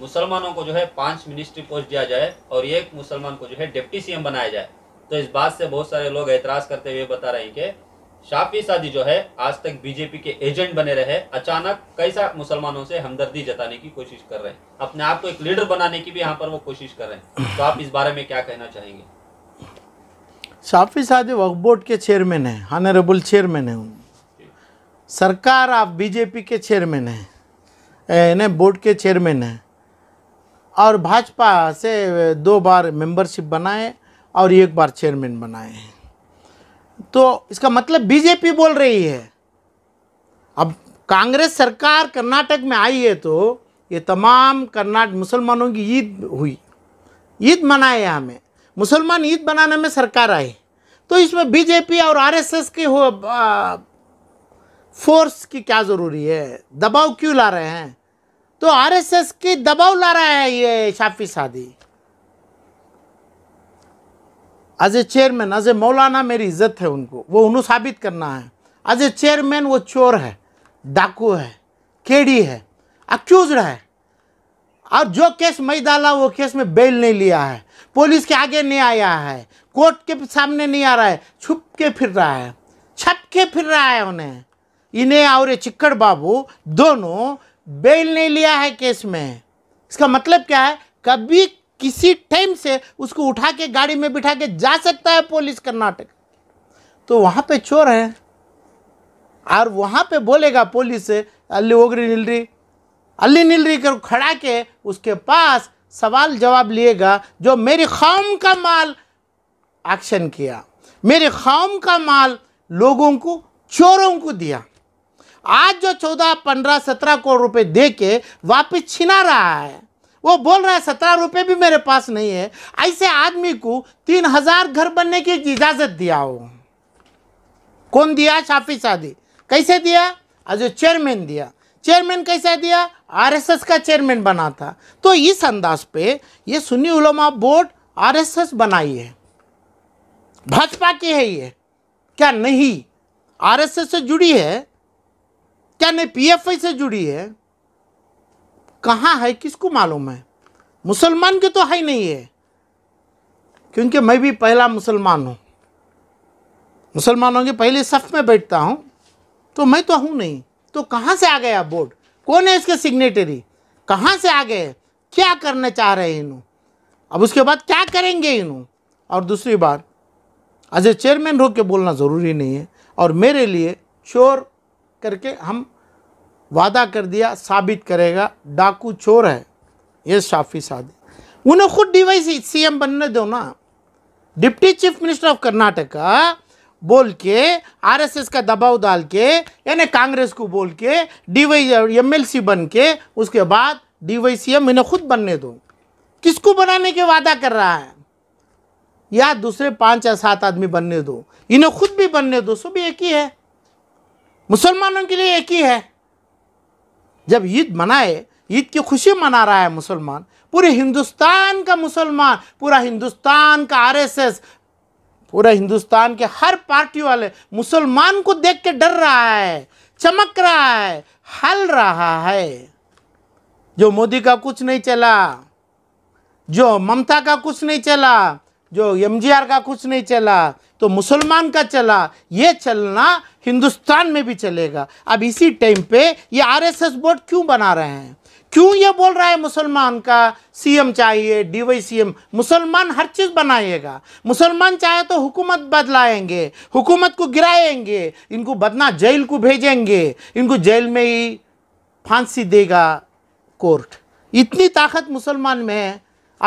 मुसलमानों को जो है पांच मिनिस्ट्री पोस्ट दिया जाए और एक मुसलमान को जो है डिप्टी सीएम बनाया जाए तो इस बात से बहुत सारे लोग एतराज करते हुए बता रहे हैं कि शाफी शादी जो है आज तक बीजेपी के एजेंट बने रहे अचानक कैसा मुसलमानों से हमदर्दी जताने की कोशिश कर रहे हैं अपने आप को एक लीडर बनाने की भी यहाँ पर वो कोशिश कर रहे हैं तो आप इस बारे में क्या कहना चाहेंगे शाफी शादी वक्फ बोर्ड के चेयरमैन है ऑनरेबल चेयरमैन है सरकार आप बीजेपी के चेयरमैन है इन्हें बोर्ड के चेयरमैन हैं और भाजपा से दो बार मेंबरशिप बनाए और एक बार चेयरमैन बनाए हैं तो इसका मतलब बीजेपी बोल रही है अब कांग्रेस सरकार कर्नाटक में आई है तो ये तमाम कर्नाटक मुसलमानों की ईद हुई ईद मनाए हमें मुसलमान ईद बनाने में सरकार आई तो इसमें बीजेपी और आरएसएस की हो आ, फोर्स की क्या ज़रूरी है दबाव क्यों ला रहे हैं तो आरएसएस की दबाव ला रहा है ये Shafi Saadi as a chairman as a मौलाना मेरी इज्जत है उनको वो उन्हें साबित करना है एज ए चेयरमैन वो चोर है डाकू है केडी है अक्यूज है और जो केस मई डाला वो केस में बेल नहीं लिया है पुलिस के आगे नहीं आया है कोर्ट के सामने नहीं आ रहा है छुप के फिर रहा है छप के फिर रहा है उन्हें इन्हें और ये चिक्कड़ बाबू दोनों बेल नहीं लिया है केस में इसका मतलब क्या है कभी किसी टाइम से उसको उठा के गाड़ी में बिठा के जा सकता है पुलिस कर्नाटक तो वहाँ पे चोर है और वहाँ पे बोलेगा पुलिस अल्ली ओगरी नीलरी अली नीलरी कर खड़ा के उसके पास सवाल जवाब लिएगा जो मेरी खाम का माल एक्शन किया मेरे खाम का माल लोगों को चोरों को दिया आज जो चौदह पंद्रह सत्रह करोड़ रुपए दे के वापिस छिना रहा है वो बोल रहा है सत्रह रुपए भी मेरे पास नहीं है ऐसे आदमी को तीन हजार घर बनने की इजाज़त दिया हो कौन दिया शाफी शादी कैसे दिया आज चेयरमैन दिया चेयरमैन कैसे दिया आरएसएस का चेयरमैन बना था तो इस अंदाज पे ये सुन्नी उलमा बोर्ड आरएसएस बनाई है भाजपा की है ये क्या नहीं आरएसएस से जुड़ी है क्या नहीं पीएफआई से जुड़ी है कहाँ है किसको मालूम है मुसलमान के तो है ही नहीं है क्योंकि मैं भी पहला मुसलमान हूँ मुसलमानों के पहले सफ में बैठता हूँ तो मैं तो हूँ नहीं तो कहाँ से आ गया बोर्ड कौन है इसके सिग्नेटरी कहाँ से आ गए क्या करना चाह रहे हैं इन्हों अब उसके बाद क्या करेंगे इनू और दूसरी बात एज ए चेयरमैन रोक के बोलना ज़रूरी नहीं है और मेरे लिए श्योर करके हम वादा कर दिया साबित करेगा डाकू चोर है ये शाफी सादिक उन्हें खुद सी सीएम बनने दो ना deputy chief minister of Karnataka बोल के आरएसएस का दबाव डाल के यानी कांग्रेस को बोल के डीवाई एमएलसी बन के उसके बाद डीवाई सीएम इन्हें खुद बनने दो किसको बनाने के वादा कर रहा है या दूसरे पाँच या सात आदमी बनने दो इन्हें खुद भी बनने दो सब एक ही है मुसलमानों के लिए एक ही है जब ईद मनाए ईद की खुशी मना रहा है मुसलमान पूरे हिंदुस्तान का मुसलमान पूरा हिंदुस्तान का आरएसएस पूरा हिंदुस्तान के हर पार्टी वाले मुसलमान को देख के डर रहा है चमक रहा है हल रहा है जो मोदी का कुछ नहीं चला जो ममता का कुछ नहीं चला जो एमजीआर का कुछ नहीं चला तो मुसलमान का चला ये चलना हिंदुस्तान में भी चलेगा अब इसी टाइम पे ये आरएसएस बोर्ड क्यों बना रहे हैं क्यों ये बोल रहा है मुसलमान का सीएम चाहिए डीवाई सीएम मुसलमान हर चीज़ बनाएगा मुसलमान चाहे तो हुकूमत बदलाएंगे हुकूमत को गिराएंगे इनको बदना जेल को भेजेंगे इनको जेल में ही फांसी देगा कोर्ट इतनी ताकत मुसलमान में है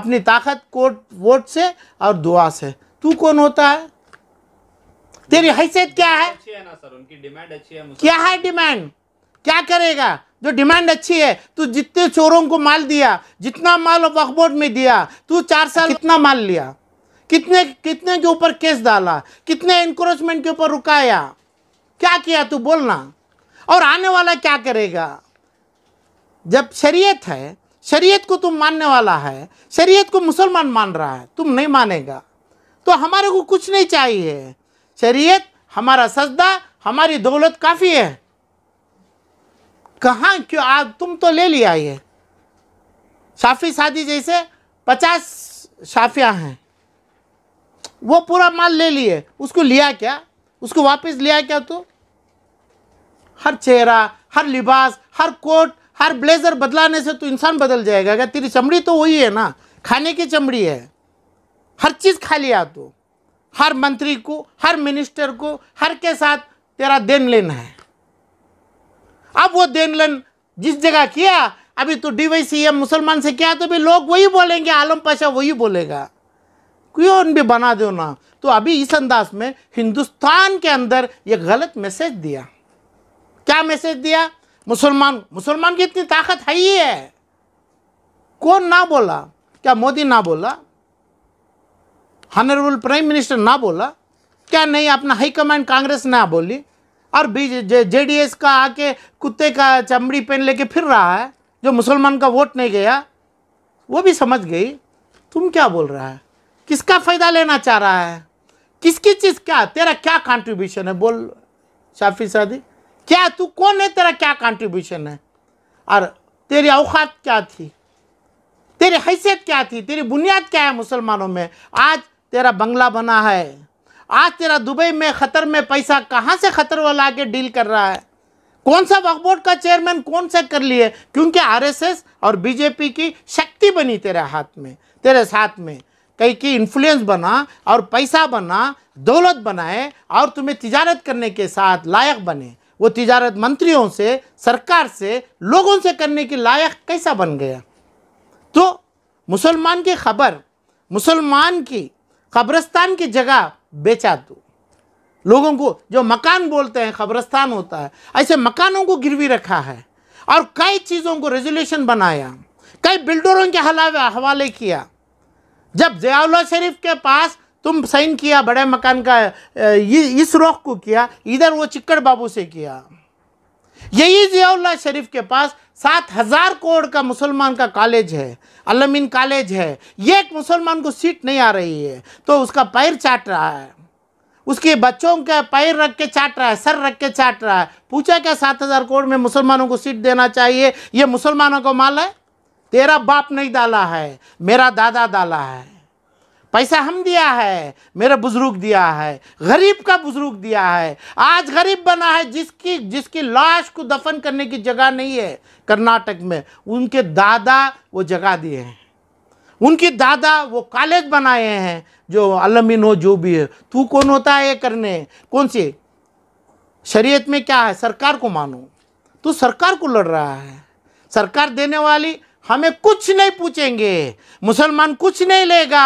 अपनी ताकत कोर्ट वोट से और दुआ से तू कौन होता है तेरी हैसियत क्या है अच्छी है ना सर उनकी डिमांड अच्छी है क्या है डिमांड क्या करेगा जो डिमांड अच्छी है तू जितने चोरों को माल दिया जितना माल वक्फ बोर्ड में दिया तू चार साल कितना माल लिया कितने कितने के ऊपर केस डाला कितने इंक्रोचमेंट के ऊपर रुकाया क्या किया तू बोलना और आने वाला क्या करेगा जब शरीयत है शरीयत को तुम मानने वाला है शरीयत को मुसलमान मान रहा है तुम नहीं मानेगा तो हमारे को कुछ नहीं चाहिए शरीयत हमारा सजदा हमारी दौलत काफ़ी है कहाँ क्यों आप तुम तो ले लिया ये शाफी शादी जैसे पचास शाफिया हैं वो पूरा माल ले लिए उसको लिया क्या उसको वापस लिया क्या तो हर चेहरा हर लिबास हर कोट हर ब्लेजर बदलाने से तो इंसान बदल जाएगा अगर तेरी चमड़ी तो वही है ना खाने की चमड़ी है हर चीज़ खा लिया तू तो। हर मंत्री को हर मिनिस्टर को हर के साथ तेरा देन लेन है अब वो देन लेन जिस जगह किया अभी तो डी एम मुसलमान से किया तो भी लोग वही बोलेंगे आलम पाशा वही बोलेगा क्यों भी बना दो ना तो अभी इस अंदाज में हिंदुस्तान के अंदर ये गलत मैसेज दिया क्या मैसेज दिया मुसलमान मुसलमान की इतनी ताकत है ही है कौन ना बोला क्या मोदी ना बोला हॉनरेबल प्राइम मिनिस्टर ना बोला क्या नहीं अपना हाईकमांड कांग्रेस ना बोली और बी जे डी एस का आके कुत्ते का चमड़ी पेन लेके फिर रहा है जो मुसलमान का वोट नहीं गया वो भी समझ गई तुम क्या बोल रहा है किसका फ़ायदा लेना चाह रहा है किसकी चीज़ क्या तेरा क्या कंट्रीब्यूशन है बोल शाफी शादी क्या तू कौन है तेरा क्या कंट्रीब्यूशन है और तेरी औकात क्या थी तेरी हैसियत क्या थी तेरी बुनियाद क्या है मुसलमानों में आज तेरा बंगला बना है आज तेरा दुबई में ख़तर में पैसा कहाँ से ख़तर वाला के डील कर रहा है कौन सा वक्फ बोर्ड का चेयरमैन कौन सा कर लिए क्योंकि आरएसएस और बीजेपी की शक्ति बनी तेरे हाथ में तेरे साथ में कई की इन्फ्लुएंस बना और पैसा बना दौलत बनाए और तुम्हें तिजारत करने के साथ लायक बने वो तिजारत मंत्रियों से सरकार से लोगों से करने के लायक कैसा बन गया तो मुसलमान की खबर मुसलमान की कब्रस्तान की जगह बेचा दो लोगों को जो मकान बोलते हैं कब्रस्तान होता है ऐसे मकानों को गिरवी रखा है और कई चीज़ों को रेजोल्यूशन बनाया कई बिल्डरों के हलावे हवाले किया जब जयाउल्ला शरीफ के पास तुम साइन किया बड़े मकान का इस रोख को किया इधर वो चिक्कड़ बाबू से किया यही जयाल्ला शरीफ के पास सात हज़ार करोड़ का मुसलमान का कॉलेज है अलमिन कॉलेज है ये एक मुसलमान को सीट नहीं आ रही है तो उसका पैर चाट रहा है उसके बच्चों का पैर रख के चाट रहा है सर रख के चाट रहा है पूछा क्या सात हज़ार करोड़ में मुसलमानों को सीट देना चाहिए ये मुसलमानों को माल है तेरा बाप नहीं डाला है मेरा दादा डाला है पैसा हम दिया है मेरा बुजुर्ग दिया है गरीब का बुजुर्ग दिया है आज गरीब बना है जिसकी जिसकी लाश को दफन करने की जगह नहीं है कर्नाटक में उनके दादा वो जगह दिए हैं उनके दादा वो कॉलेज बनाए हैं जो अलमिन हो जो भी है तू कौन होता है ये करने कौन सी शरीयत में क्या है सरकार को मानो तू तो सरकार को लड़ रहा है सरकार देने वाली हमें कुछ नहीं पूछेंगे मुसलमान कुछ नहीं लेगा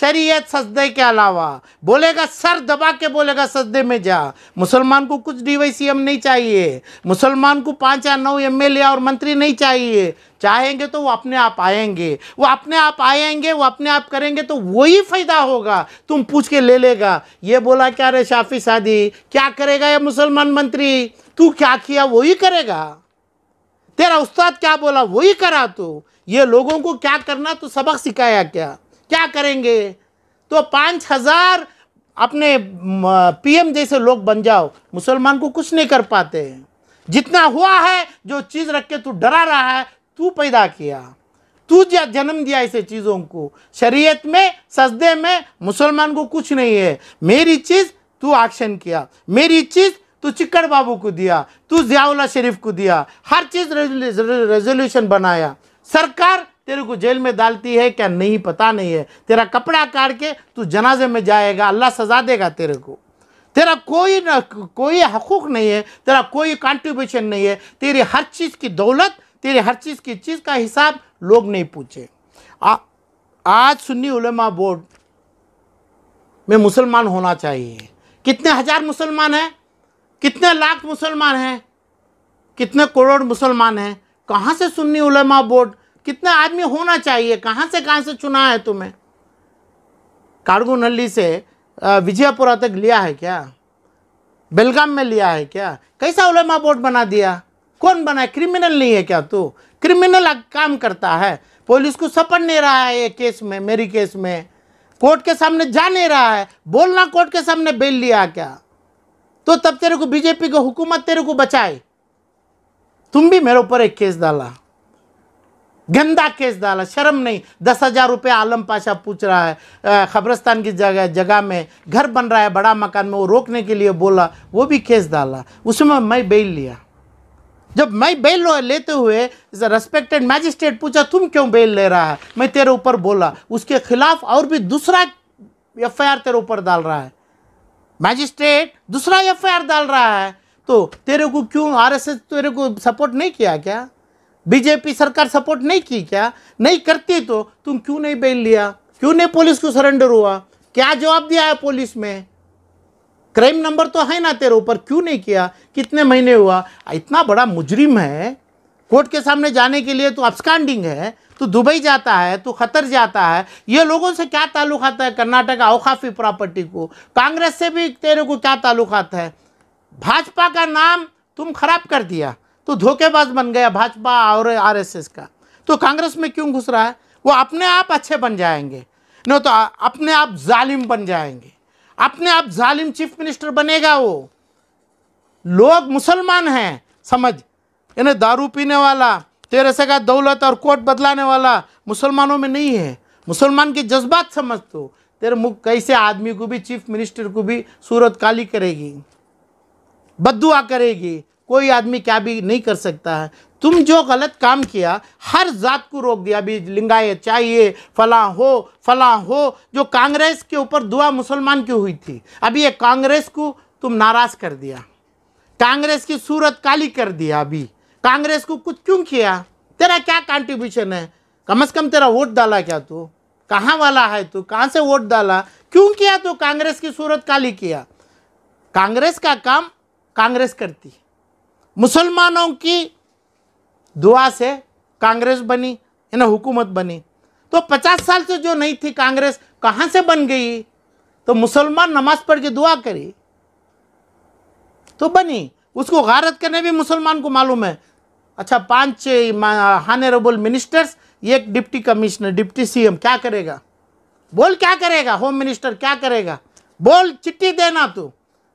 शरीयत सजदे के अलावा बोलेगा सर दबा के बोलेगा सजदे में जा मुसलमान को कुछ एम नहीं चाहिए मुसलमान को पाँच या नौ ए और मंत्री नहीं चाहिए चाहेंगे तो वो अपने आप आएंगे वो अपने आप आएंगे वो अपने आप करेंगे तो वही फ़ायदा होगा तुम पूछ के ले लेगा ये बोला क्या रे शाफी शादी क्या करेगा ये मुसलमान मंत्री तू क्या किया वही करेगा तेरा उस्ताद क्या बोला वही करा तो ये लोगों को क्या करना तो सबक सिखाया क्या क्या करेंगे तो पाँच हज़ार अपने पीएम जैसे लोग बन जाओ मुसलमान को कुछ नहीं कर पाते जितना हुआ है जो चीज़ रख के तू डरा रहा है तू पैदा किया तू जन्म दिया ऐसे चीज़ों को शरीयत में सजदे में मुसलमान को कुछ नहीं है मेरी चीज़ तू एक्शन किया मेरी चीज़ तो चिक्कड़ बाबू को दिया तू जियाउला शरीफ को दिया हर चीज़ रेजोल्यूशन बनाया सरकार तेरे को जेल में डालती है क्या नहीं पता नहीं है तेरा कपड़ा काट के तू जनाजे में जाएगा अल्लाह सजा देगा तेरे को तेरा कोई न कोई हकूक नहीं है तेरा कोई कंट्रीब्यूशन नहीं है तेरी हर चीज़ की दौलत तेरी हर चीज़ की चीज़ का हिसाब लोग नहीं पूछे आ, आज सुन्नी उलमा बोर्ड में मुसलमान होना चाहिए कितने हज़ार मुसलमान हैं कितने लाख मुसलमान हैं कितने करोड़ मुसलमान हैं कहाँ से सुन्नी उलमा बोर्ड कितने आदमी होना चाहिए कहाँ से कहाँ से चुना है तुम्हें कारगो नली से विजयपुरा तक लिया है क्या बेलगाम में लिया है क्या कैसा उलमा बोर्ड बना दिया कौन बना है क्रिमिनल नहीं है क्या तू क्रिमिनल काम करता है पुलिस को सपन नहीं रहा है ये केस में मेरी केस में कोर्ट के सामने जा नहीं रहा है बोलना कोर्ट के सामने बेल लिया क्या तो तब तेरे को बीजेपी को हुकूमत तेरे को बचाए तुम भी मेरे ऊपर एक केस डाला गंदा केस डाला शर्म नहीं दस हजार रुपये आलम पाशा पूछ रहा है खबरस्तान की जगह जगह में घर बन रहा है बड़ा मकान में वो रोकने के लिए बोला वो भी केस डाला उसमें मैं बेल लिया जब मैं बेल लेते हुए रेस्पेक्टेड मैजिस्ट्रेट पूछा तुम क्यों बेल ले रहा है मैं तेरे ऊपर बोला उसके खिलाफ और भी दूसरा एफ तेरे ऊपर डाल रहा है मैजिस्ट्रेट दूसरा एफ डाल रहा है तो तेरे को क्यों आरएसएस तेरे को सपोर्ट नहीं किया क्या बीजेपी सरकार सपोर्ट नहीं की क्या नहीं करती तो तुम क्यों नहीं बेल लिया क्यों नहीं पुलिस को सरेंडर हुआ क्या जवाब दिया है पुलिस में क्राइम नंबर तो है ना तेरे ऊपर क्यों नहीं किया कितने महीने हुआ इतना बड़ा मुजरिम है कोर्ट के सामने जाने के लिए तो अपस्कांडिंग है तो दुबई जाता है तो खतर जाता है ये लोगों से क्या ताल्लुक आता है कर्नाटक अवकाफी प्रॉपर्टी को कांग्रेस से भी तेरे को क्या ताल्लुक आता है भाजपा का नाम तुम खराब कर दिया तो धोखेबाज बन गया भाजपा और आर का तो कांग्रेस में क्यों घुस रहा है वो अपने आप अच्छे बन जाएंगे न तो अपने आप जालिम बन जाएंगे अपने आप जालिम चीफ मिनिस्टर बनेगा वो लोग मुसलमान हैं समझ यानी दारू पीने वाला तेरे तो से का दौलत और कोट बदलाने वाला मुसलमानों में नहीं है मुसलमान के जज्बात समझ तो तेरे मुख कैसे आदमी को भी चीफ मिनिस्टर को भी सूरत काली करेगी बदुआ करेगी कोई आदमी क्या भी नहीं कर सकता है तुम जो गलत काम किया हर जात को रोक दिया अभी लिंगायत चाहिए फला हो फला हो जो कांग्रेस के ऊपर दुआ मुसलमान की हुई थी अभी ये कांग्रेस को तुम नाराज़ कर दिया कांग्रेस की सूरत काली कर दिया अभी कांग्रेस को कुछ क्यों किया तेरा क्या कंट्रीब्यूशन है कम से कम तेरा वोट डाला क्या तू कहाँ वाला है तू कहाँ से वोट डाला क्यों किया तो कांग्रेस की सूरत काली किया कांग्रेस का काम कांग्रेस करती मुसलमानों की दुआ से कांग्रेस बनी ना हुकूमत बनी तो पचास साल से जो नहीं थी कांग्रेस कहाँ से बन गई तो मुसलमान नमाज पढ़ के दुआ करी तो बनी उसको गारत करने भी मुसलमान को मालूम है अच्छा पांच हानरेबल मिनिस्टर्स एक डिप्टी कमिश्नर डिप्टी सीएम क्या करेगा बोल क्या करेगा होम मिनिस्टर क्या करेगा बोल चिट्ठी देना तू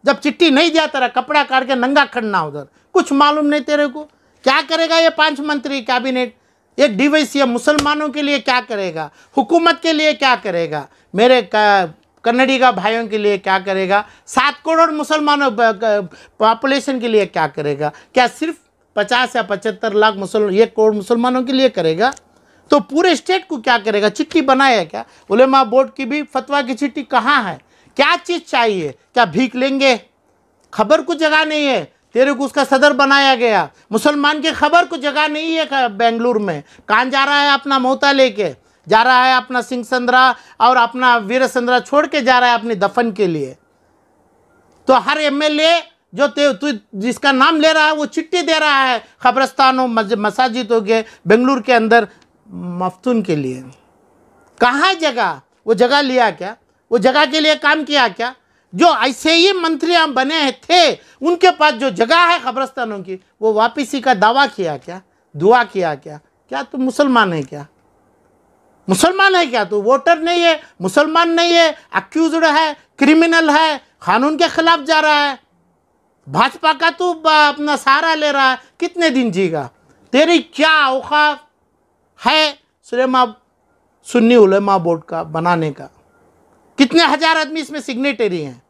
जब चिट्ठी नहीं दिया तेरा कपड़ा काट के नंगा खड़ना उधर कुछ मालूम नहीं तेरे को क्या करेगा ये पांच मंत्री कैबिनेट एक डीवाईसीएम मुसलमानों के लिए क्या करेगा हुकूमत के लिए क्या करेगा मेरे कन्नड़ी का भाइयों के लिए क्या करेगा सात करोड़ मुसलमानों पॉपुलेशन के लिए क्या करेगा क्या सिर्फ पचास या पचहत्तर लाख मुसलमान एक करोड़ मुसलमानों के लिए करेगा तो पूरे स्टेट को क्या करेगा चिट्ठी बनाया क्या उलेमा बोर्ड की भी फतवा की चिट्ठी कहाँ है क्या चीज़ चाहिए क्या भीख लेंगे खबर को जगह नहीं है तेरे को उसका सदर बनाया गया मुसलमान की खबर को जगह नहीं है बेंगलुरु में कहाँ जा रहा है अपना मोहता लेके जा रहा है अपना सिंह संद्रा और अपना वीर संद्रा छोड़ के जा रहा है अपनी दफन के लिए तो हर एमएलए जो ते तू जिसका नाम ले रहा है वो चिट्ठी दे रहा है खबरस्तान हो मसाजिद हो गए बेंगलुरु के अंदर मफतून के लिए कहाँ जगह वो जगह लिया क्या वो जगह के लिए काम किया क्या जो ऐसे ही मंत्री हम बने थे उनके पास जो जगह है खबरस्तानों की वो वापसी का दावा किया क्या दुआ किया क्या क्या तुम मुसलमान है क्या मुसलमान है क्या तू वोटर नहीं है मुसलमान नहीं है अक्यूज है क्रिमिनल है कानून के खिलाफ जा रहा है भाजपा का तो अपना सहारा ले रहा है कितने दिन जीगा तेरी क्या औकाफ है सुलेमा सुन्नी उलेमा बोर्ड का बनाने का कितने हज़ार आदमी इसमें सिग्नेटरी हैं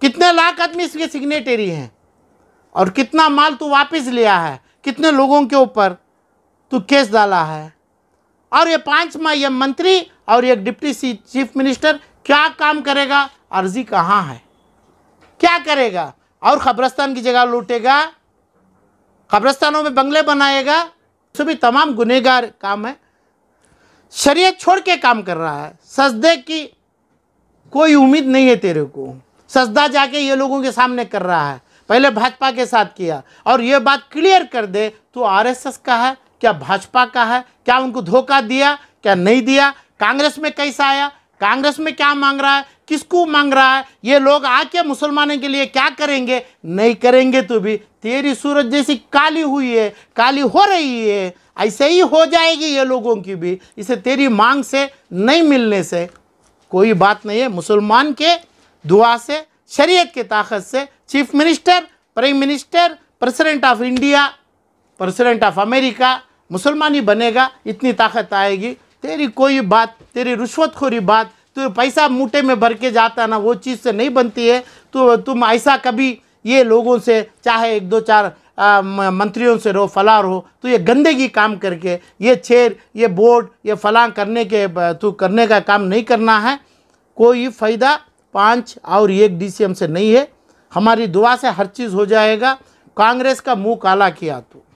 कितने लाख आदमी इसके सिग्नेटरी हैं और कितना माल तू वापस लिया है कितने लोगों के ऊपर तू केस डाला है और ये पांच माह ये मंत्री और ये डिप्टी सी चीफ मिनिस्टर क्या काम करेगा अर्जी कहाँ है क्या करेगा और कब्रस्तान की जगह लूटेगा कब्रस्तानों में बंगले बनाएगा सो तो भी तमाम गुनहगार काम है शरीयत छोड़ के काम कर रहा है सजदे की कोई उम्मीद नहीं है तेरे को सजदा जाके ये लोगों के सामने कर रहा है पहले भाजपा के साथ किया और ये बात क्लियर कर दे तो आरएसएस का है क्या भाजपा का है क्या उनको धोखा दिया क्या नहीं दिया कांग्रेस में कैसा आया कांग्रेस में क्या मांग रहा है किसको मांग रहा है ये लोग आके मुसलमानों के लिए क्या करेंगे नहीं करेंगे तो भी तेरी सूरज जैसी काली हुई है काली हो रही है ऐसे ही हो जाएगी ये लोगों की भी इसे तेरी मांग से नहीं मिलने से कोई बात नहीं है मुसलमान के दुआ से शरीयत के ताकत से chief minister prime minister president of India president of America मुसलमान ही बनेगा इतनी ताकत आएगी तेरी कोई बात तेरी रिश्वतखोरी बात तो पैसा मूटे में भर के जाता है ना वो चीज़ से नहीं बनती है तो तुम ऐसा कभी ये लोगों से चाहे एक दो चार आ, मंत्रियों से रहो फलार हो तो ये गंदगी काम करके ये छेर ये बोर्ड ये फलां करने के तू तो करने का काम नहीं करना है कोई फ़ायदा पाँच और एक डीसीएम से नहीं है हमारी दुआ से हर चीज़ हो जाएगा कांग्रेस का मुंह काला किया तू तो।